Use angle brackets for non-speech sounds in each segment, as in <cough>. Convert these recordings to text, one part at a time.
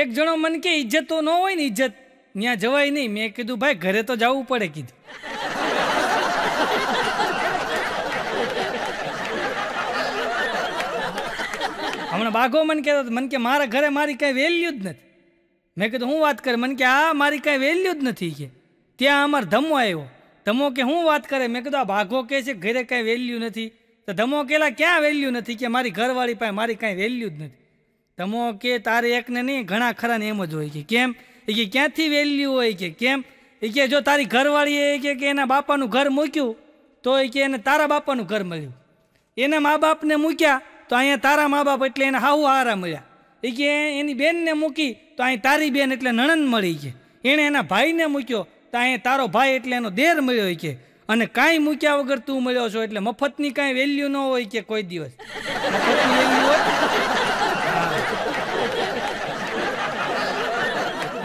એક જણો મને કે ઇજ્જત તો ન હોય ને ઇજ્જત ત્યાં જવાય નહીં મેં કીધું ભાઈ ઘરે તો જવું પડે કીધું હમણાં બાઘો મને કહેતો મને કે મારા ઘરે મારી કાંઈ વેલ્યુ જ નથી મેં કીધું હું વાત કરે મને કે આ મારી કાંઈ વેલ્યુ જ નથી કે ત્યાં અમારો ધમો આવ્યો ધમો કે હું વાત કરે મેં કીધું આ બાઘો કહે છે ઘરે કાંઈ વેલ્યુ નથી તો ધમો કેલા ક્યાં વેલ્યુ નથી કે મારી ઘરવાળી પાસે મારી કાંઈ વેલ્યુ જ નથી તમો કે તારે એકને નહીં ઘણા ખરાને એમ જ હોય કે કેમ એ કે ક્યાંથી વેલ્યુ હોય કે કેમ એ કે જો તારી ઘરવાળી એ કે એના બાપાનું ઘર મૂક્યું તો એ કે એને તારા બાપાનું ઘર મળ્યું એના મા બાપને મૂક્યા તો અહીંયા તારા મા બાપ એટલે એને હાવું હારા મળ્યા એ કે એની બેનને મૂકી તો અહીં તારી બેન એટલે નણંદ મળી છે એણે એના ભાઈને મૂક્યો તો અહીંયા તારો ભાઈ એટલે એનો દેર મળ્યો હોય કે અને કાંઈ મૂક્યા વગર તું મળ્યો છો એટલે મફતની કાંઈ વેલ્યુ ન હોય કે કોઈ દિવસ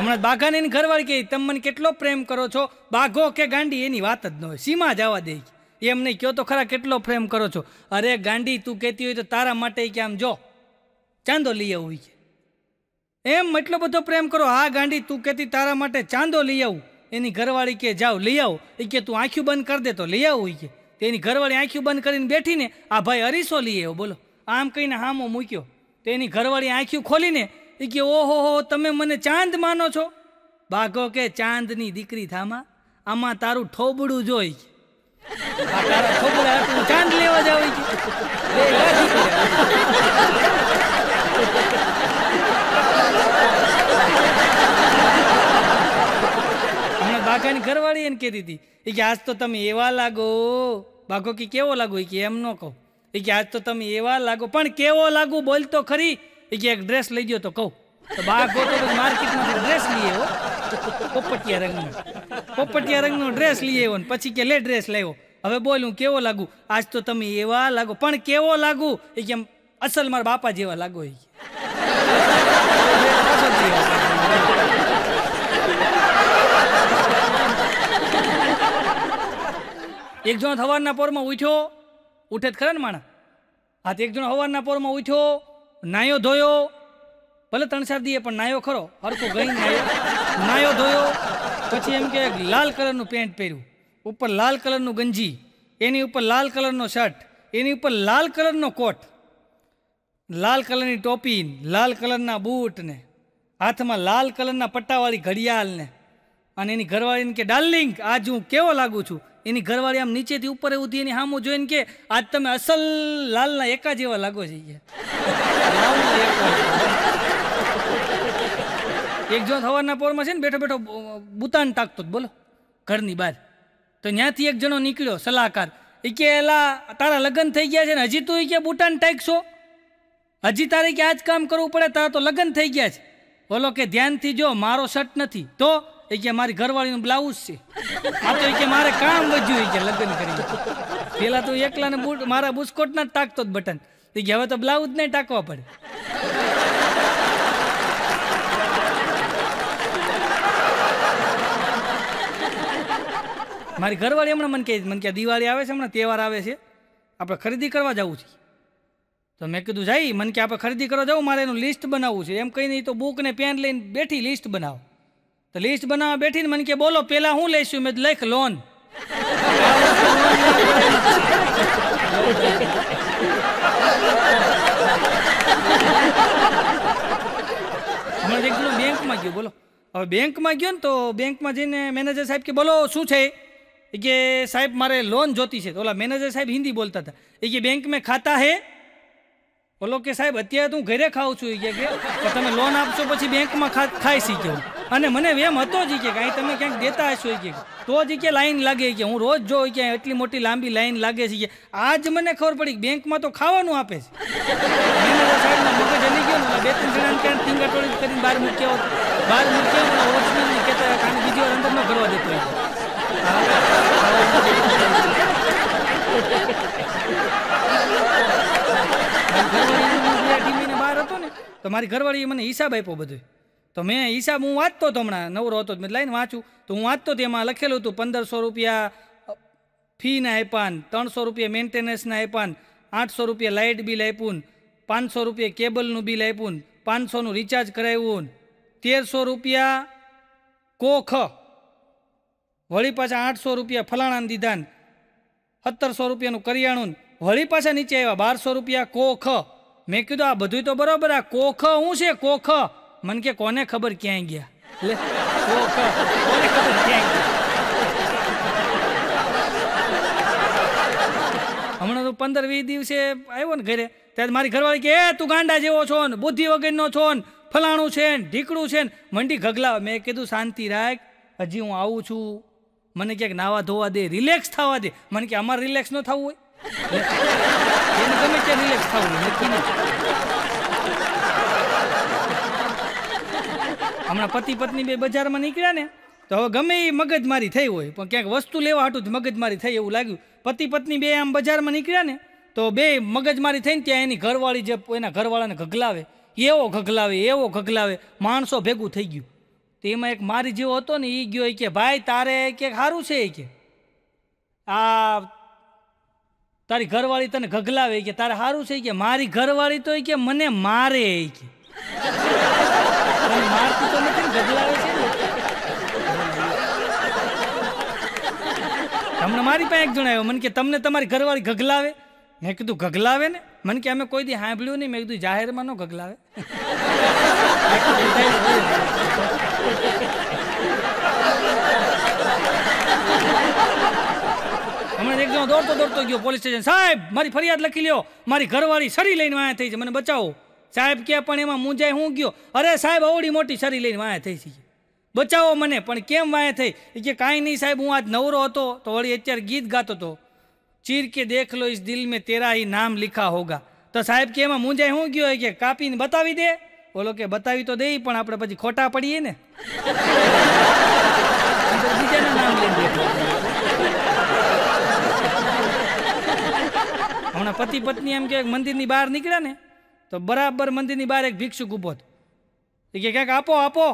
હમણાં બાઘાને એની ઘરવાળી કહે તમે મને કેટલો પ્રેમ કરો છો બાઘો કે ગાંડી એની વાત જ ન હોય સીમા જવા દે એમ નહીં કહો તો ખરા કેટલો પ્રેમ કરો છો અરે ગાંડી તું કહેતી હોય તો તારા માટે કે આમ જો ચાંદો લઈ આવું કે એમ એટલો બધો પ્રેમ કરો હા ગાંડી તું કહેતી તારા માટે ચાંદો લઈ આવું એની ઘરવાળી કે જાઓ લઈ આવો એ કે તું આંખ્યું બંધ કરી દે તો લઈ આવું કે તેની ઘરવાળી આંખ્યું બંધ કરીને બેઠીને આ ભાઈ અરીસો લઈ આવ્યો બોલો આમ કહીને હામો મૂક્યો તેની ઘરવાળી આંખ્યું ખોલીને એ કે ઓહો હો તમે મને ચાંદ માનો છો બાઘો કે ચાંદની દીકરી થામાં આમાં તારું ઠોબડું જોઈ ચાંદ લેવા જાવ બાઘાની ઘરવાળી એને કહેતી હતી એ કે આજ તો તમે એવા લાગો બાઘો કે કેવો લાગો એ કે એમ ન કહો એ કે આજ તો તમે એવા લાગો પણ કેવો લાગુ બોલ તો ખરી એ કે એક ડ્રેસ લઈ ગયો તો કહું તો બહાર ગોતો તો ડ્રેસ લઈ આવ્યો પોપટિયા રંગનો પોપટિયા રંગનો ડ્રેસ લઈ આવ્યો ને પછી કે લે ડ્રેસ લાવ્યો હવે બોલ હું કેવો લાગુ આજ તો તમે એવા લાગો પણ કેવો લાગુ એ કેમ અસલ મારા બાપા જેવા લાગો એ એક જણો સવારના પોરમાં ઉઠ્યો ઉઠે જ ખરા ને માણા હા એક જણો સવારના પોરમાં ઉઠ્યો નાયો ધોયો ભલે ત્રણ ચાર દઈએ પણ નાયો ખરો હરખું ગઈ નાયો નાયો ધોયો પછી એમ કે લાલ કલરનું પેન્ટ પહેર્યું ઉપર લાલ કલરનું ગંજી એની ઉપર લાલ કલરનો શર્ટ એની ઉપર લાલ કલરનો કોટ લાલ કલરની ટોપી લાલ કલરના બૂટને હાથમાં લાલ કલરના પટ્ટાવાળી ઘડિયાળને અને એની ઘરવાળીને કે ડાર્લિંગ આજ હું કેવો લાગું છું એની ઘરવાળી આમ નીચેથી ઉપર એવું ઉધી એની સામું જોઈને કે આજ તમે અસલ લાલના એકા જેવા લાગો છે એક જણ સવારના પોરમાં છે ને બેઠો બેઠો બુતાન તાકતો બોલો ઘરની બહાર તો ત્યાંથી એક જણો નીકળ્યો સલાહકાર એ કે એલા તારા લગ્ન થઈ ગયા છે ને હજી તું કે બુટાન ટાઈકશો હજી તારે કે આ જ કામ કરવું પડે તારા તો લગ્ન થઈ ગયા છે બોલો કે ધ્યાનથી જો મારો શર્ટ નથી તો એ કે મારી ઘરવાળીનું બ્લાઉઝ છે આ તો એ કે મારે કામ વધ્યું એ કે લગ્ન કરી પેલા તો એકલાને બુટ મારા બુસ્કોટના જ તાકતો જ બટન તે કે હવે તો બ્લાઉઝ ને ટાંકવા પડે મારી ઘરવાળી હમણાં મને કહે મને કે દિવાળી આવે છે હમણાં તહેવાર આવે છે આપણે ખરીદી કરવા જવું છે તો મેં કીધું જાય મને કે આપણે ખરીદી કરવા જવું મારે એનું લિસ્ટ બનાવવું છે એમ કંઈ નહીં તો બુક ને પેન લઈને બેઠી લિસ્ટ બનાવો તો લિસ્ટ બનાવવા બેઠીને મને કે બોલો પહેલાં હું લઈશું મેં લખ લોન હમણાં એક બેંકમાં ગયો બોલો હવે બેંકમાં ગયો ને તો બેંકમાં જઈને મેનેજર સાહેબ કે બોલો શું છે એ કે સાહેબ મારે લોન જોતી છે તો ઓલા મેનેજર સાહેબ હિન્દી બોલતા હતા એ કે બેંક મેં ખાતા હે બોલો કે સાહેબ અત્યારે તો હું ઘરે ખાઉં છું એ કે તમે લોન આપશો પછી બેંકમાં ખાઈ શીખ્યો અને મને એમ હતો જ કે કાંઈ તમે ક્યાંક દેતા હશો કે તો જ કે લાઈન લાગે કે હું રોજ જોઉં કે એટલી મોટી લાંબી લાઈન લાગે છે કે આજ મને ખબર પડી બેંકમાં તો ખાવાનું આપે છે બે ત્રણ જણા ક્યાં ટોળી કરીને બહાર મૂક્યા હોત બહાર મૂક્યા હોત વોચમેન કહેતા કાંઈ બીજી વાર અંદર ન ભરવા દેતો હતો ને તો મારી ઘરવાળીએ મને હિસાબ આપ્યો બધું તો મેં હિસાબ હું વાંચતો હતો હમણાં નવરો હતો મેં લઈને વાંચું તો હું વાંચતો હતો એમાં લખેલું હતું પંદરસો રૂપિયા ફીના આપ્યાન ત્રણસો રૂપિયા મેન્ટેનન્સના આપ્યાન આઠસો રૂપિયા લાઇટ બિલ આપ્યું પાંચસો રૂપિયા કેબલનું બિલ આપ્યું પાંચસોનું રિચાર્જ કરાવ્યું તેરસો રૂપિયા કોખ વળી પાછા આઠસો રૂપિયા ફલાણાને દીધા સત્તરસો રૂપિયાનું કરિયાણું વળી પાછા નીચે આવ્યા બારસો રૂપિયા કોખ મેં કીધું આ બધું તો બરાબર આ કોખ શું છે કોખ મન કે કોને ખબર ક્યાંય ગયા હમણાં તો પંદર વીસ દિવસે આવ્યો ને ઘરે ત્યારે મારી ઘરવાળી કે તું ગાંડા જેવો છો ને બુદ્ધિ વગરનો છો ને ફલાણું છે ને ઢીકડું છે ને મંડી ગગલા મેં કીધું શાંતિ રાખ હજી હું આવું છું મને ક્યાંક નાવા ધોવા દે રિલેક્સ થવા દે મને કે અમારે રિલેક્સ ન થવું હોય એને ગમે ત્યાં રિલેક્સ થવું નથી હમણાં પતિ પત્ની બે બજારમાં નીકળ્યા ને તો હવે ગમે એ મગજમારી થઈ હોય પણ ક્યાંક વસ્તુ લેવા હાટું જ મગજમારી થઈ એવું લાગ્યું પતિ પત્ની બે આમ બજારમાં નીકળ્યા ને તો બે મગજમારી થઈને ત્યાં એની ઘરવાળી જે એના ઘરવાળાને ઘગલાવે એવો ઘગલાવે એવો ઘગલાવે માણસો ભેગું થઈ ગયું તો એમાં એક મારી જેવો હતો ને એ ગયો કે ભાઈ તારે ક્યાંક સારું છે કે આ તારી ઘરવાળી તને ઘગલાવે કે તારે સારું છે કે મારી ઘરવાળી તો કે મને મારે કે મારતું તો તમને મારી પાસે એક જણાયો મને કે તમને તમારી ઘરવાળી ગગલાવે મેં કીધું ગગલાવે ને મને કે અમે કોઈ દી સાંભળ્યું નહીં મેં કીધું જાહેરમાં ન ગગલાવે હમણાં એક જણો દોડતો દોડતો ગયો પોલીસ સ્ટેશન સાહેબ મારી ફરિયાદ લખી લ્યો મારી ઘરવાળી સરી લઈને આયા થઈ છે મને બચાવો સાહેબ કે પણ એમાં મુંજાઈ હું ગયો અરે સાહેબ અવડી મોટી સરી લઈને વાયા થઈ છે બચાવો મને પણ કેમ વાયા થઈ એ કે કાંઈ નહીં સાહેબ હું આજ નવરો હતો તો વળી અત્યારે ગીત ગાતો હતો ચીર કે દેખ લો ઇસ દિલ મેં તેરા એ નામ લિખા હોગા તો સાહેબ કે એમાં મુંજાઈ હું ગયો કે કાપીને બતાવી દે બોલો કે બતાવી તો દે પણ આપણે પછી ખોટા પડીએ ને બીજાના નામ લઈ હમણાં પતિ પત્ની એમ કે મંદિરની બહાર નીકળ્યા ને તો બરાબર મંદિરની બહાર એક ભિક્ષુક ઊભો હતો એ કે ક્યાંક આપો આપો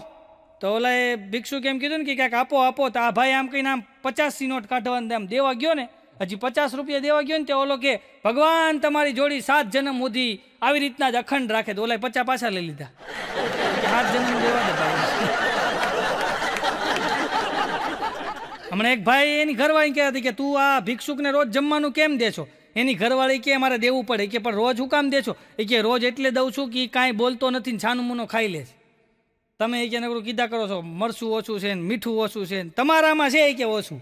તો ઓલા એ ભિક્ષુક એમ કીધું ને કે ક્યાંક આપો આપો તો આ ભાઈ આમ કહીને આમ પચાસની નોટ કાઢવાની આમ દેવા ગયો ને હજી પચાસ રૂપિયા દેવા ગયો ને તે ઓલો કે ભગવાન તમારી જોડી સાત જન્મ સુધી આવી રીતના જ અખંડ રાખે તો ઓલા પચાસ પાછા લઈ લીધા સાત જન્મ દેવા દે હમણાં એક ભાઈ એની ઘરવાળી કહેતી કે તું આ ભિક્ષુકને રોજ જમવાનું કેમ દે છો એની ઘરવાળી કે મારે દેવું પડે કે પણ રોજ હું કામ દેશો એ કે રોજ એટલે દઉં છું કે કાંઈ બોલતો નથી છાનું મૂનો ખાઈ લે તમે એ કે નકરું કીધા કરો છો મરસું ઓછું છે ને મીઠું ઓછું છે ને તમારામાં છે એ કે ઓછું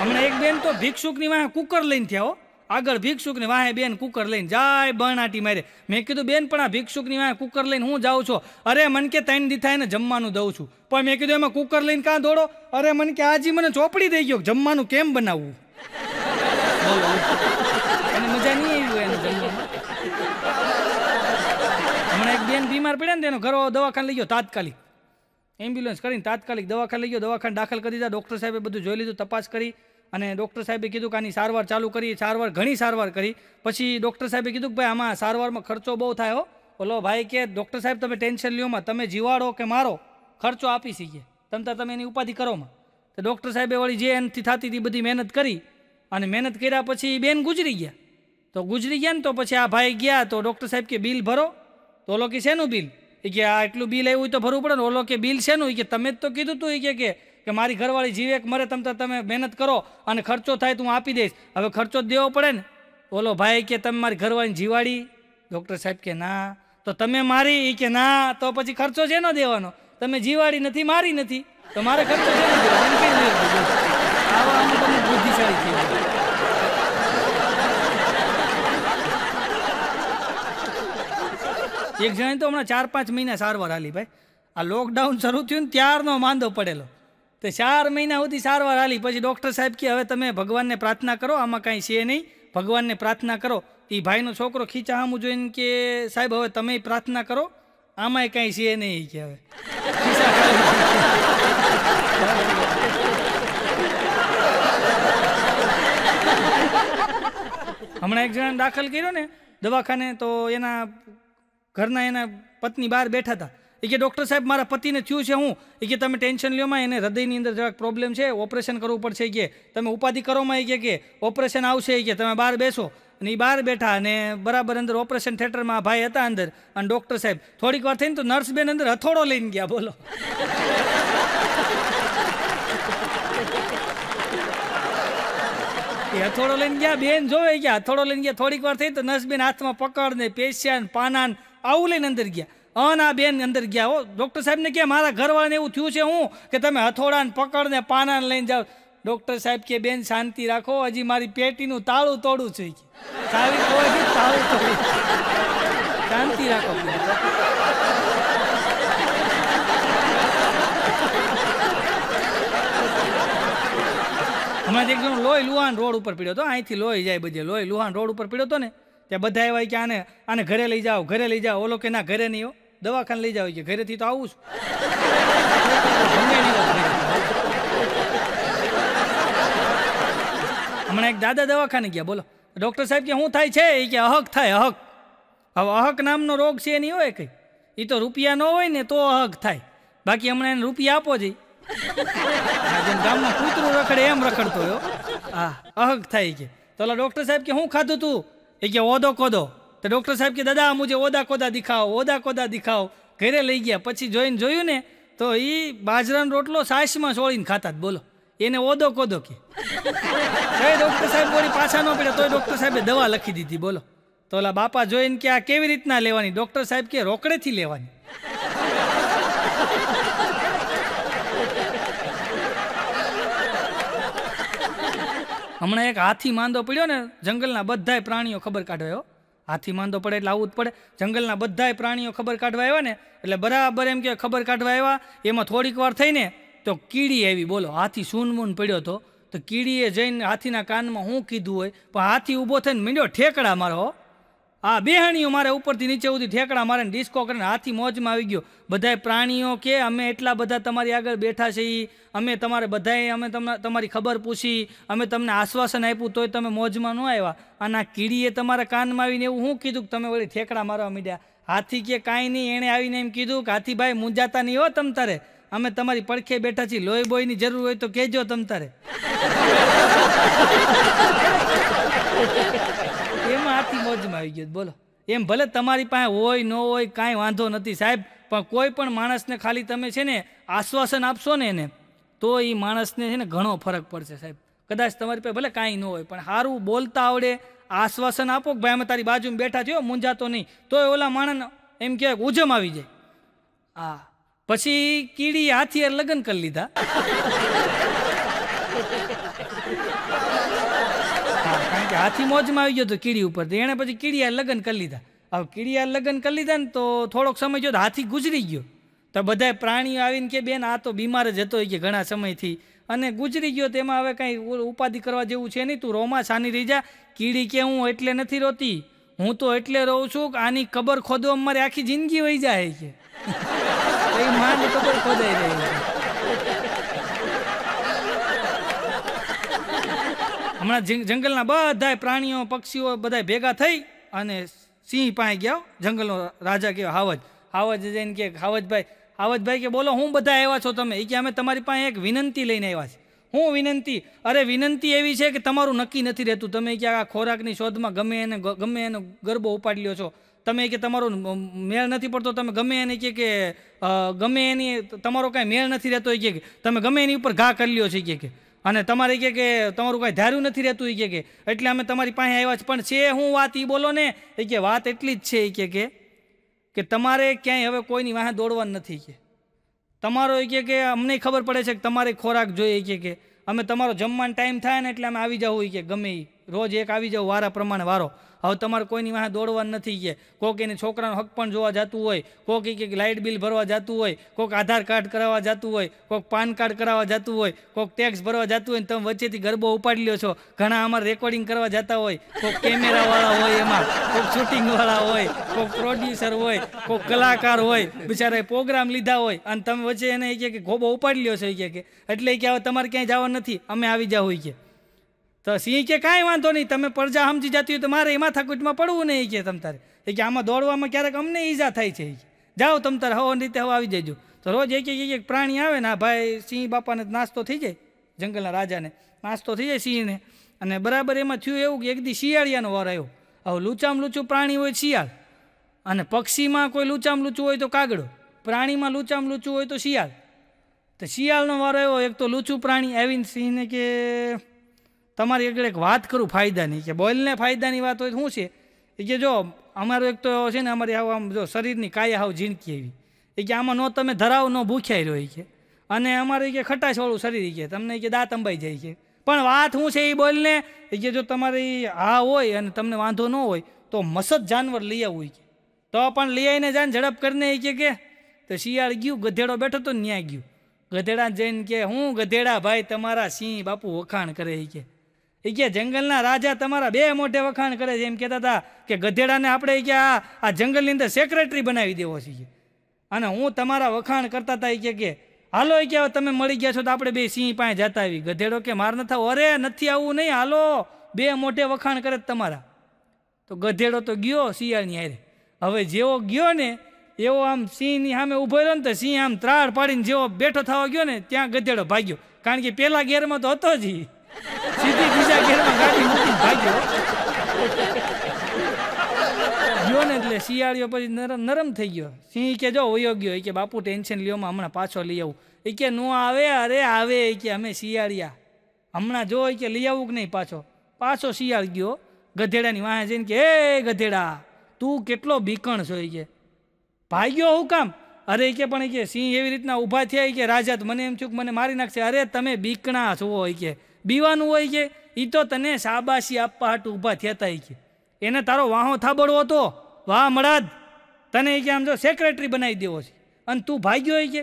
હમણાં એક બેન તો ભિક્ષુકની વાહ કુકર લઈને થયા આગળ ભિક્ષુકની વાહે બેન કુકર લઈને જાય બણાટી મારે મેં કીધું બેન પણ આ ભિક્ષુકની વાહે કુકર લઈને હું જાઉં છું અરે મન કે તૈન દીથાઈને જમવાનું દઉં છું પણ મેં કીધું એમાં કુકર લઈને કાં દોડો અરે મન કે આજી મને ચોપડી દઈ ગયો જમવાનું કેમ બનાવવું એને મજા નહીં આવ્યું એને હમણાં એક બેન બીમાર પડ્યા ને તેનો ઘરો દવાખાને લઈ ગયો તાત્કાલિક એમ્બ્યુલન્સ કરીને તાત્કાલિક દવાખાને લઈ ગયો દવાખાને દાખલ કરી દીધા ડૉક્ટર સાહેબે બધું જોઈ લીધું તપાસ કરી અને ડૉક્ટર સાહેબે કીધું કે આની સારવાર ચાલુ કરી સારવાર ઘણી સારવાર કરી પછી ડૉક્ટર સાહેબે કીધું કે ભાઈ આમાં સારવારમાં ખર્ચો બહુ થાય ઓલો ભાઈ કે ડૉક્ટર સાહેબ તમે ટેન્શન લ્યોમાં તમે જીવાડો કે મારો ખર્ચો આપી શકીએ તમતા તમે એની ઉપાધિ કરોમાં તો ડૉક્ટર સાહેબે વળી જે એનથી થતી હતી બધી મહેનત કરી અને મહેનત કર્યા પછી બેન ગુજરી ગયા તો ગુજરી ગયા ને તો પછી આ ભાઈ ગયા તો ડૉક્ટર સાહેબ કે બિલ ભરો તો ઓલો કે શેનું બિલ એ કે આ એટલું બિલ આવ્યું તો ભરવું પડે ને ઓલો કે બિલ શેનું એ કે તમે જ તો કીધું તું એ કે કે મારી ઘરવાળી જીવે કે મરે તમ તમે મહેનત કરો અને ખર્ચો થાય તો હું આપી દઈશ હવે ખર્ચો જ દેવો પડે ને ઓલો ભાઈ કે તમે મારી ઘરવાળી જીવાડી ડૉક્ટર સાહેબ કે ના તો તમે મારી એ કે ના તો પછી ખર્ચો છે ને દેવાનો તમે જીવાડી નથી મારી નથી તો મારે ખર્ચો છે આવા તમને બુદ્ધિશાળી થઈ એક જણે તો હમણાં ચાર પાંચ મહિના સારવાર હાલી ભાઈ આ લોકડાઉન શરૂ થયું ને ત્યારનો માંદો પડેલો તો ચાર મહિના સુધી સારવાર હાલી પછી ડૉક્ટર સાહેબ કે હવે તમે ભગવાનને પ્રાર્થના કરો આમાં કાંઈ છે નહીં ભગવાનને પ્રાર્થના કરો એ ભાઈનો છોકરો ખીચા હામું જોઈને કે સાહેબ હવે તમે પ્રાર્થના કરો આમાંય કાંઈ છે નહીં કે હવે હમણાં એક જણાને દાખલ કર્યો ને દવાખાને તો એના ઘરના એના પત્ની બહાર બેઠા હતા એ કે ડૉક્ટર સાહેબ મારા પતિને થયું છે હું એ કે તમે ટેન્શન લ્યોમાં એને હૃદયની અંદર જરાક પ્રોબ્લેમ છે ઓપરેશન કરવું પડશે કે તમે ઉપાધિ કરોમાં એ કે ઓપરેશન આવશે એ કે તમે બહાર બેસો અને એ બહાર બેઠા અને બરાબર અંદર ઓપરેશન થિયેટરમાં ભાઈ હતા અંદર અને ડૉક્ટર સાહેબ થોડીક વાર થઈને તો નર્સ બેન અંદર હથોડો લઈને ગયા બોલો એ હથોડો લઈને ગયા બેન જોવે ગયા હથોડો લઈને ગયા થોડીક વાર થઈ તો નર્સ બેન હાથમાં પકડ ને પેશિયા પાના આવું લઈને અંદર ગયા અના બેન અંદર ગયા હો ડૉક્ટર સાહેબને કે મારા ઘરવાળાને એવું થયું છે હું કે તમે હથોડાને પકડને પાનાને લઈને જાઓ ડૉક્ટર સાહેબ કે બેન શાંતિ રાખો હજી મારી પેટીનું તાળું તોડું છે તાળી તોડી તાળું તોડી શાંતિ રાખો હમણાં એક જણો લોહી લુહાન રોડ ઉપર પીડ્યો હતો અહીંથી લોહી જાય બધે લોહી લુહાન રોડ ઉપર પીડ્યો હતો ને ત્યાં બધા એવા કે આને આને ઘરે લઈ જાઓ ઘરે લઈ જાઓ ઓલો કે ના ઘરે નહીં હો દવાખાને લઈ જાવ કે ઘરેથી તો આવું છું હમણાં એક દાદા દવાખાને ગયા બોલો ડૉક્ટર સાહેબ કે શું થાય છે એ કે અહક થાય અહક હવે અહક નામનો રોગ છે નહીં હોય કંઈ એ તો રૂપિયા ન હોય ને તો અહક થાય બાકી હમણાં એને રૂપિયા આપો જઈ ગામમાં કૂતરું રખડે એમ રખડતો હા અહક થાય કે તો ડૉક્ટર સાહેબ કે હું ખાધું તું એ કે ઓદો કોદો તો ડૉક્ટર સાહેબ કે દાદા મુજે ઓદા કોદા દિખાઓ ઓદા કોદા દિખાઓ ઘરે લઈ ગયા પછી જોઈને જોયું ને તો એ બાજરાનો રોટલો સાસમાં સોળીને ખાતા જ બોલો એને ઓદો કોદો કે ડૉક્ટર સાહેબ બોલી પાછા ન પડ્યા તોય ડૉક્ટર સાહેબે દવા લખી દીધી બોલો તો ઓલા બાપા જોઈને કે આ કેવી રીતના લેવાની ડૉક્ટર સાહેબ કે રોકડેથી લેવાની હમણાં એક હાથી માંદો પડ્યો ને જંગલના બધાય પ્રાણીઓ ખબર કાઢ્યો હાથી માંદો પડે એટલે આવવું જ પડે જંગલના બધાય પ્રાણીઓ ખબર કાઢવા આવ્યા ને એટલે બરાબર એમ કે ખબર કાઢવા આવ્યા એમાં થોડીક વાર થઈને તો કીડી આવી બોલો હાથી સૂનમૂન પડ્યો હતો તો કીડીએ જઈને હાથીના કાનમાં શું કીધું હોય પણ હાથી ઊભો થઈને મીંડ્યો ઠેકડા મારો આ બેહણીઓ મારે ઉપરથી નીચે સુધી ઠેકડા મારે ડિસ્કો કરીને હાથી મોજમાં આવી ગયો બધા પ્રાણીઓ કે અમે એટલા બધા તમારી આગળ બેઠા છીએ અમે તમારે બધાએ અમે તમને તમારી ખબર પૂછી અમે તમને આશ્વાસન આપ્યું તોય તમે મોજમાં ન આવ્યા અને આ કીડીએ તમારા કાનમાં આવીને એવું શું કીધું કે તમે વળી ઠેકડા મારવા માંડ્યા હાથી કે કાંઈ નહીં એણે આવીને એમ કીધું કે હાથીભાઈ મૂંઝાતા નહીં હો તમ તારે અમે તમારી પડખે બેઠા છીએ લોહી બોયની જરૂર હોય તો કહેજો તમ તારે <laughs> મોજથી મોજમાં આવી ગયો બોલો એમ ભલે તમારી પાસે હોય ન હોય કાંઈ વાંધો નથી સાહેબ પણ કોઈ પણ માણસને ખાલી તમે છે ને આશ્વાસન આપશો ને એને તો એ માણસને છે ને ઘણો ફરક પડશે સાહેબ કદાચ તમારી પાસે ભલે કાંઈ ન હોય પણ સારું બોલતા આવડે આશ્વાસન આપો કે ભાઈ અમે તારી બાજુમાં બેઠા થયો મૂંઝાતો નહીં તો એ ઓલા માણસ એમ કહેવાય ઉજમ આવી જાય હા પછી કીડી હાથી લગ્ન કરી લીધા કે હાથી મોજમાં આવી ગયો તો કીડી ઉપર તો એણે પછી કીડિયા લગ્ન કરી લીધા હવે કીડિયા લગ્ન કરી લીધા ને તો થોડોક સમય ગયો તો હાથી ગુજરી ગયો તો બધા પ્રાણીઓ આવીને કે બેન આ તો બીમાર જ હતો કે ઘણા સમયથી અને ગુજરી ગયો તેમાં હવે કાંઈ ઉપાધિ કરવા જેવું છે નહીં તું રોમાં સાની રહી જા કીડી કે હું એટલે નથી રોતી હું તો એટલે રહું છું કે આની કબર ખોદવામાં મારી આખી જિંદગી વહી જાય છે માંડ કબર ખોદાઈ રહી છે હમણાં જંગલના બધા પ્રાણીઓ પક્ષીઓ બધા ભેગા થઈ અને સિંહ પાસે ગયા જંગલનો રાજા કહેવાય હાવજ હાવજ જઈને કે હાવજભાઈ હાવજભાઈ કે બોલો હું બધા આવ્યા છો તમે એ કે અમે તમારી પાસે એક વિનંતી લઈને આવ્યા છીએ હું વિનંતી અરે વિનંતી એવી છે કે તમારું નક્કી નથી રહેતું તમે કે આ ખોરાકની શોધમાં ગમે એને ગમે એનો ગરબો ઉપાડી લ્યો છો તમે કે તમારો મેળ નથી પડતો તમે ગમે એને કે કે ગમે એની તમારો કાંઈ મેળ નથી રહેતો એ કે તમે ગમે એની ઉપર ઘા કરી લ્યો છે કે અને તમારે કે કે તમારું કાંઈ ધાર્યું નથી રહેતું એ કે એટલે અમે તમારી પાસે આવ્યા છે પણ છે હું વાત એ બોલો ને એ કે વાત એટલી જ છે એ કે કે તમારે ક્યાંય હવે કોઈની વાહે દોડવાનું નથી કે તમારો એ કે કે અમને ખબર પડે છે કે તમારે ખોરાક જોઈએ કે કે અમે તમારો જમવાનો ટાઈમ થાય ને એટલે અમે આવી જવું કે ગમે એ રોજ એક આવી જાવ વારા પ્રમાણે વારો હવે તમારે કોઈની વાહે દોડવા નથી કે કોઈક એને છોકરાનો હક પણ જોવા જતું હોય કોઈક કંઈક લાઇટ બિલ ભરવા જતું હોય કોઈક આધાર કાર્ડ કરાવવા જતું હોય કોઈક પાન કાર્ડ કરાવવા જતું હોય કોઈક ટેક્સ ભરવા જતું હોય તમે વચ્ચેથી ગરબો ઉપાડી લ્યો છો ઘણા અમારે રેકોર્ડિંગ કરવા જતા હોય કોઈક કેમેરાવાળા હોય એમાં કોઈક શૂટિંગવાળા હોય કોઈક પ્રોડ્યુસર હોય કોઈક કલાકાર હોય બિચારાએ પ્રોગ્રામ લીધા હોય અને તમે વચ્ચે એને એ કે ગોબો ઉપાડી લ્યો છો એ કે એટલે કે હવે તમારે ક્યાંય જવાનું નથી અમે આવી જાઓ હોય કે તો સિંહ કે કાંઈ વાંધો નહીં તમે પ્રજા સમજી જતી હોય તો મારે એ માથાકૂટમાં પડવું નહીં કે તમ તારે એ કે આમાં દોડવામાં ક્યારેક અમને ઈજા થાય છે જાઓ તમ તારે હવન રીતે હવા આવી જજો તો રોજ એક એક એક પ્રાણી આવે ને આ ભાઈ સિંહ બાપાને નાસ્તો થઈ જાય જંગલના રાજાને નાસ્તો થઈ જાય સિંહને અને બરાબર એમાં થયું એવું કે એક દી શિયાળિયાનો વાર આવ્યો હવે લૂચામાં લૂચું પ્રાણી હોય શિયાળ અને પક્ષીમાં કોઈ લૂચામ લૂચું હોય તો કાગડો પ્રાણીમાં લૂચામ લૂચું હોય તો શિયાળ તો શિયાળનો વારો એવો એક તો લૂચું પ્રાણી આવીને સિંહને કે તમારી આગળ એક વાત કરું ફાયદાની કે બોઇલને ફાયદાની વાત હોય શું છે એ કે જો અમારું એક તો છે ને અમારી આવું આમ જો શરીરની કાયા હાવ જીણકી એવી એ કે આમાં નો તમે ધરાવો ન ભૂખ્યાઈ રહ્યો કે અને અમારે કે ખટાશવાળું શરીર કે તમને કે દાંત અંબાઈ જાય છે પણ વાત શું છે એ બોલને એ કે જો તમારી હા હોય અને તમને વાંધો ન હોય તો મસદ જાનવર લઈ આવું કે તો પણ લઈ આવીને જાન ઝડપ કરીને એ કે કે તો શિયાળ ગયું ગધેડો બેઠો તો ન્યા ગયું ગધેડા જઈને કે હું ગધેડા ભાઈ તમારા સિંહ બાપુ વખાણ કરે એ કે એ કે જંગલના રાજા તમારા બે મોઢે વખાણ કરે છે એમ કહેતા હતા કે ગધેડાને આપણે કે આ જંગલની અંદર સેક્રેટરી બનાવી દેવો છે અને હું તમારા વખાણ કરતા હતા એ કે હાલો એ કે તમે મળી ગયા છો તો આપણે બે સિંહ પાસે જતા આવી ગધેડો કે માર નથી અરે નથી આવવું નહીં હાલો બે મોઢે વખાણ કરે તમારા તો ગધેડો તો ગયો શિયાળની હારે હવે જેવો ગયો ને એવો આમ સિંહની સામે ઊભો રહ્યો ને તો સિંહ આમ ત્રાળ પાડીને જેવો બેઠો થવા ગયો ને ત્યાં ગધેડો ભાગ્યો કારણ કે પેલા ગેરમાં તો હતો જ quiero mandar ningún invite ગયો ને એટલે શિયાળીઓ પછી નરમ નરમ થઈ ગયો સિંહ કે જો વયો ગયો એ કે બાપુ ટેન્શન લ્યો હમણાં પાછો લઈ આવું એ કે નો આવે અરે આવે એ કે અમે શિયાળિયા હમણાં જો એ કે લઈ આવું કે નહીં પાછો પાછો શિયાળ ગયો ગધેડાની વાહે જઈને કે એ ગધેડા તું કેટલો બીકણ છો એ કે ભાગ્યો હું કામ અરે કે પણ કે સિંહ એવી રીતના ઊભા થયા કે રાજા મને એમ થયું કે મને મારી નાખશે અરે તમે બીકણા છો હોય કે બીવાનું હોય છે એ તો તને શાબાશી આપવા હાટ ઊભા થયા થતા કે એને તારો વાહો થાબડવો હતો વાહ મળાદ તને એ કે આમ જો સેક્રેટરી બનાવી દેવો છે અને તું ભાગ્યો હોય કે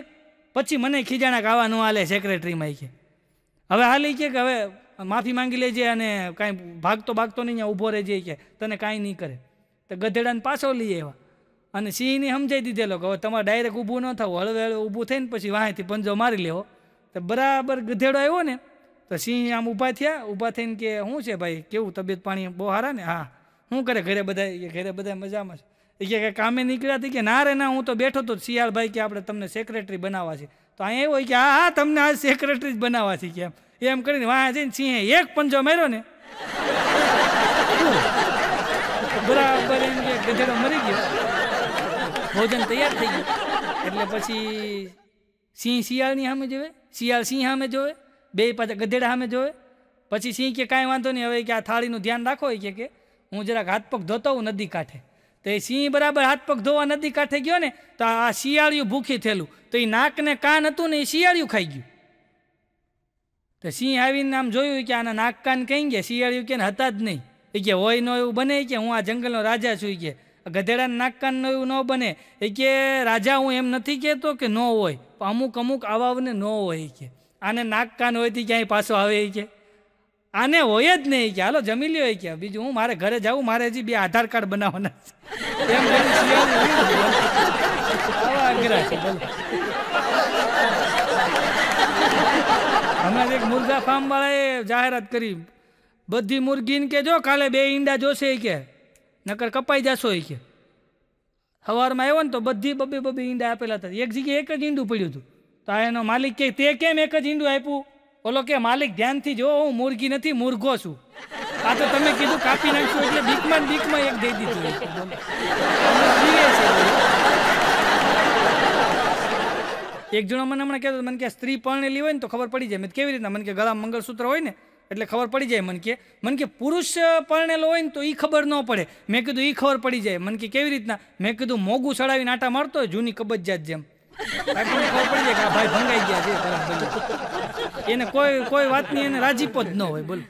પછી મને ખીજાણા કાવા ન હાલે સેક્રેટરીમાં કે હવે હાલી કે હવે માફી માંગી લેજે અને કાંઈ ભાગતો ભાગતો નહીં ઊભો રહેજે કે તને કાંઈ નહીં કરે તો ગધેડાને પાછો લઈ આવ્યા અને સિંહને સમજાવી દીધેલો કે હવે તમારે ડાયરેક્ટ ઊભું ન થવું હળવે હળવે ઊભું થઈને પછી વાંહેથી પંજો મારી લેવો તો બરાબર ગધેડો આવ્યો ને તો સિંહ આમ ઊભા થયા ઊભા થઈને કે શું છે ભાઈ કેવું તબિયત પાણી બહુ હારા ને હા શું કરે ઘરે બધા ઘરે બધા મજામાં છે એ કે કામે નીકળ્યા હતી કે ના રે ના હું તો બેઠો હતો શિયાળભાઈ કે આપણે તમને સેક્રેટરી બનાવવા છે તો અહીંયા એવું કે હા હા તમને આ સેક્રેટરી જ બનાવવા છે કે એમ કરીને વાહ જઈને સિંહે એક પંજો માર્યો ને બરાબર એમ કે ગધેડો મરી ગયો ભોજન તૈયાર થઈ ગયું એટલે પછી સિંહ શિયાળની સામે જોવે શિયાળ સિંહ સામે જોવે બે પાછા ગધેડા સામે જોવે પછી સિંહ કે કાંઈ વાંધો નહીં હવે કે આ થાળીનું ધ્યાન રાખો એ કે હું જરાક હાથ પગ ધોતો હું નદી કાંઠે તો એ સિંહ બરાબર હાથ પગ ધોવા નદી કાંઠે ગયો ને તો આ શિયાળિયું ભૂખી થયેલું તો એ નાકને કાન હતું ને એ શિયાળિયું ખાઈ ગયું તો સિંહ આવીને આમ જોયું કે આના નાક કાન કઈ ગયા શિયાળિયું કે હતા જ નહીં એ કે હોય ન એવું બને કે હું આ જંગલનો રાજા છું એ કે ગધેડાના નાક કાનનો એવું ન બને એ કે રાજા હું એમ નથી કહેતો કે ન હોય અમુક અમુક આવાઓને ન હોય કે આને નાક કાન હોયથી ક્યાંય પાછો આવે એ કે આને હોય જ નહીં કે હાલો જમી લ્યો કે બીજું હું મારે ઘરે જાઉં મારે હજી બે આધાર કાર્ડ બનાવવાના છે એમ હમણાં એક મુર્ગા ફાર્મ વાળાએ જાહેરાત કરી બધી મુરગીને કે જો કાલે બે ઈંડા જોશે કે નકર કપાઈ જશો એ કે સવારમાં આવ્યો ને તો બધી બબે બબે ઈંડા આપેલા હતા એક જગ્યાએ એક જ ઈંડું પડ્યું હતું તો આ એનો માલિક કે તે કેમ એક જ ઈંડું આપ્યું બોલો કે માલિક ધ્યાનથી જો હું મુરગી નથી મુરઘો છું આ તો તમે કીધું કાપી નાખશું એટલે બીકમાં બીકમાં એક દઈ દીધું એક જણો મને હમણાં કહેતો મને કે સ્ત્રી પરણેલી હોય ને તો ખબર પડી જાય મેં કેવી રીતના મને કે ગળા મંગળસૂત્ર હોય ને એટલે ખબર પડી જાય મને કે મને કે પુરુષ પરણેલો હોય ને તો એ ખબર ન પડે મેં કીધું એ ખબર પડી જાય મને કે કેવી રીતના મેં કીધું મોગું ચડાવીને આટા મારતો હોય જૂની કબજિયાત જેમ ખબર કે ભાઈ ભંગાઈ ગયા છે એને કોઈ કોઈ વાતની એને રાજીપ જ ન હોય બોલો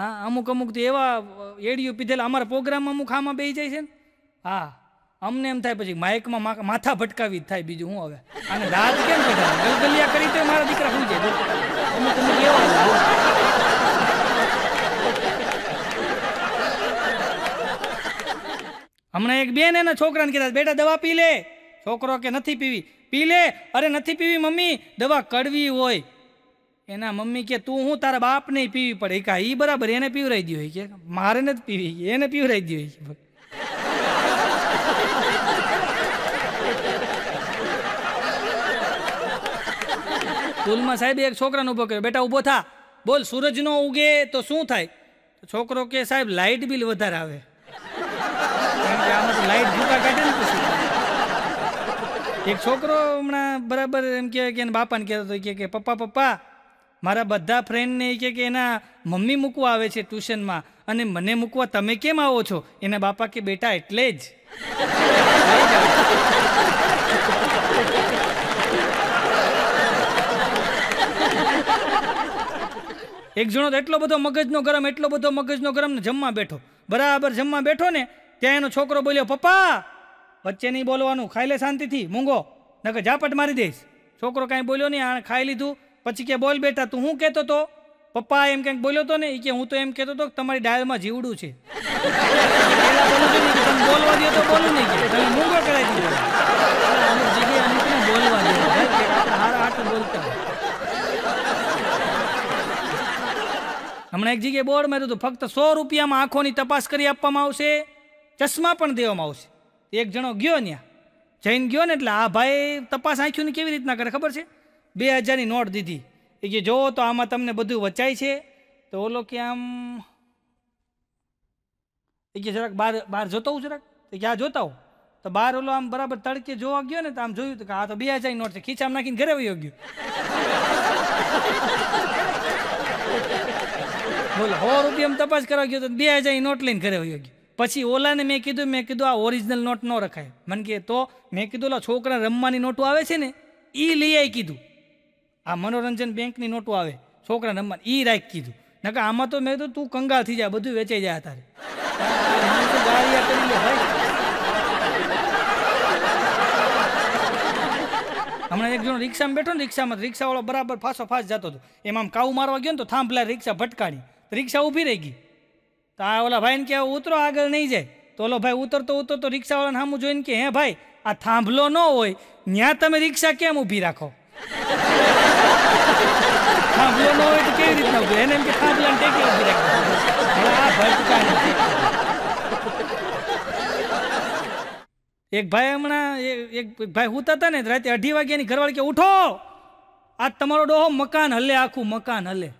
હા અમુક અમુક તો એવા એડિયું પીધેલા અમારા પ્રોગ્રામમાં અમુક આમાં બેસી જાય છે ને હા અમને એમ થાય પછી માઇકમાં માથા ભટકાવી જ થાય બીજું હું હવે અને રાત કેમ બધા ગલગલિયા કરી તો મારા દીકરા શું છે અમુક અમુક એવા હમણાં એક બેન એના છોકરાને કીધા બેટા દવા પી લે છોકરો કે નથી પીવી પી લે અરે નથી પીવી મમ્મી દવા કડવી હોય એના મમ્મી કે તું હું તારા બાપને પીવી પડે કા એ બરાબર એને પીવરાઈ દો કે મારે જ પીવી એને પીવરાઈ દો કે સ્કૂલમાં સાહેબ એક છોકરાને ઉભો કર્યો બેટા ઊભો થા બોલ સૂરજનો નો ઉગે તો શું થાય છોકરો કે સાહેબ લાઇટ બિલ વધારે આવે લાઇટ ભૂકા કાઢે ને એક છોકરો હમણાં બરાબર એમ કહેવાય કે બાપાને કહેતો હતો કે પપ્પા પપ્પા મારા બધા ફ્રેન્ડને એ કહે કે એના મમ્મી મૂકવા આવે છે ટ્યુશનમાં અને મને મૂકવા તમે કેમ આવો છો એના બાપા કે બેટા એટલે જ એક જણો તો એટલો બધો મગજનો ગરમ એટલો બધો મગજનો ગરમ ને જમવા બેઠો બરાબર જમવા બેઠો ને ત્યાં એનો છોકરો બોલ્યો પપ્પા વચ્ચે નહીં બોલવાનું ખાઈ લે શાંતિથી મૂંગો નકર ઝાપટ મારી દઈશ છોકરો કાંઈ બોલ્યો નહીં આણે ખાઈ લીધું પછી કે બોલ બેટા તું હું કહેતો હતો પપ્પા એમ કંઈક બોલ્યો તો ને એ કે હું તો એમ કહેતો હતો કે તમારી ડાયલમાં જીવડું છે બોલવા દે તો બોલું નહીં કે તમે મૂંગો કરાવી દીધો બોલવા દે આટ હમણાં એક જગ્યાએ બોર્ડ માર્યું હતું ફક્ત સો રૂપિયામાં આંખોની તપાસ કરી આપવામાં આવશે ચશ્મા પણ દેવામાં આવશે એક જણો ગયો ત્યાં જઈને ગયો ને એટલે આ ભાઈ તપાસ ને કેવી રીતના કરે ખબર છે બે હજારની નોટ દીધી એ કે જો તો આમાં તમને બધું વચાય છે તો ઓલો કે આમ એ કે જરાક બહાર બહાર જોતો હું જરાક એ કે આ જોતા હોઉં તો બહાર ઓલો આમ બરાબર તડકે જોવા ગયો ને તો આમ જોયું કે આ તો બે હજારની નોટ છે ખીચામ નાખીને ઘરે વયો ગયો બોલો સો રૂપિયામાં તપાસ કરવા ગયો તો બે હજારની નોટ લઈને ઘરે વયો ગયો પછી ઓલાને મેં કીધું મેં કીધું આ ઓરિજિનલ નોટ ન રખાય મને કહે તો મેં કીધું ઓલા છોકરા રમવાની નોટો આવે છે ને એ લઈ આવી કીધું આ મનોરંજન બેંકની નોટો આવે છોકરા રમવાની એ રાખ કીધું નકર આમાં તો મેં કીધું તું કંગાળ થઈ જાય બધું વેચાઈ જાય તારે હમણાં એક જણો રિક્ષામાં બેઠો ને રિક્ષામાં રિક્ષાવાળો બરાબર ફાસો ફાસ જતો હતો એમાં કાઉ મારવા ગયો ને તો થાંભલા રિક્ષા ભટકાણી રિક્ષા ઊભી રહી ગઈ તો આ ઓલા ભાઈને કે ઉતરો આગળ નહીં જાય તો ઓલો ભાઈ ઉતરતો ઉતરતો રિક્ષાવાળાને સામું જોઈને કે હે ભાઈ આ થાંભલો ન હોય ત્યાં તમે રિક્ષા કેમ ઊભી રાખો થાંભલો ન હોય તો કેવી રીતના ઊભી એને એમ કે થાંભલાને ટેકી ઊભી રાખો આ ભાઈ એક ભાઈ હમણાં એક ભાઈ હુતા હતા ને રાતે અઢી વાગ્યાની ઘરવાળી કે ઉઠો આ તમારો ડોહો મકાન હલે આખું મકાન હલે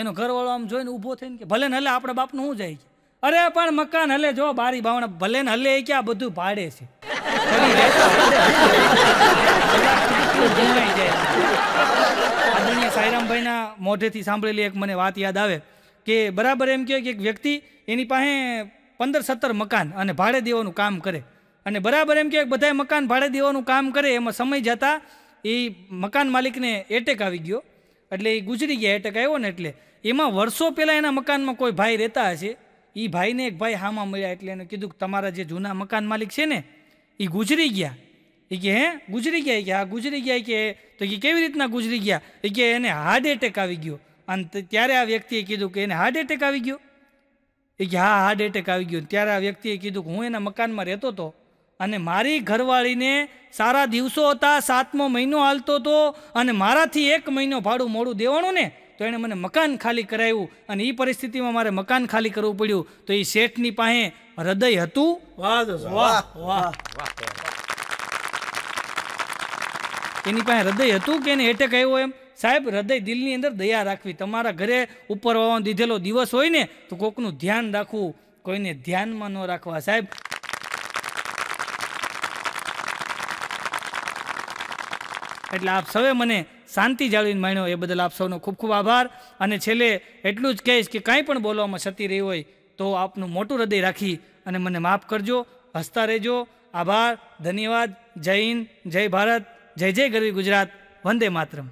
એનો ઘરવાળો આમ જોઈને ઊભો થઈને કે ભલે ને હલે આપણે બાપનું શું જાય કે અરે પણ મકાન હલે જો બારી ભાવના ભલે ને હલે કે આ બધું ભાડે છે સાયરામભાઈના મોઢેથી સાંભળેલી એક મને વાત યાદ આવે કે બરાબર એમ કહે કે એક વ્યક્તિ એની પાસે પંદર સત્તર મકાન અને ભાડે દેવાનું કામ કરે અને બરાબર એમ કે બધાએ મકાન ભાડે દેવાનું કામ કરે એમાં સમય જતા એ મકાન માલિકને એટેક આવી ગયો એટલે એ ગુજરી ગયા એટેક આવ્યો ને એટલે એમાં વર્ષો પહેલાં એના મકાનમાં કોઈ ભાઈ રહેતા હશે એ ભાઈને એક ભાઈ હામાં મળ્યા એટલે એને કીધું કે તમારા જે જૂના મકાન માલિક છે ને એ ગુજરી ગયા એ કે હે ગુજરી ગયા કે હા ગુજરી ગયા કે તો એ કેવી રીતના ગુજરી ગયા એ કે એને હાર્ટ એટેક આવી ગયો અને ત્યારે આ વ્યક્તિએ કીધું કે એને હાર્ટ એટેક આવી ગયો એ કે હા હાર્ટ એટેક આવી ગયો ત્યારે આ વ્યક્તિએ કીધું કે હું એના મકાનમાં રહેતો હતો અને મારી ઘરવાળીને સારા દિવસો હતા સાતમો મહિનો હાલતો હતો અને મારાથી એક મહિનો ભાડું મોડું દેવાનું ને તો એણે મને મકાન ખાલી કરાવ્યું અને એ પરિસ્થિતિમાં મારે મકાન ખાલી કરવું પડ્યું તો એ શેઠની પાસે હૃદય હતું વાહ વાહ વાહ એની પાસે હૃદય હતું કે એને એટેક આવ્યો એમ સાહેબ હૃદય દિલની અંદર દયા રાખવી તમારા ઘરે ઉપર દીધેલો દિવસ હોય ને તો કોકનું ધ્યાન રાખવું કોઈને ધ્યાનમાં ન રાખવા સાહેબ એટલે આપ સૌએ મને શાંતિ જાળવીને માણ્યો એ બદલ આપ સૌનો ખૂબ ખૂબ આભાર અને છેલ્લે એટલું જ કહીશ કે કાંઈ પણ બોલવામાં છતી રહી હોય તો આપનું મોટું હૃદય રાખી અને મને માફ કરજો હસતા રહેજો આભાર ધન્યવાદ જય હિન્દ જય ભારત જય જય ગરવી ગુજરાત વંદે માતરમ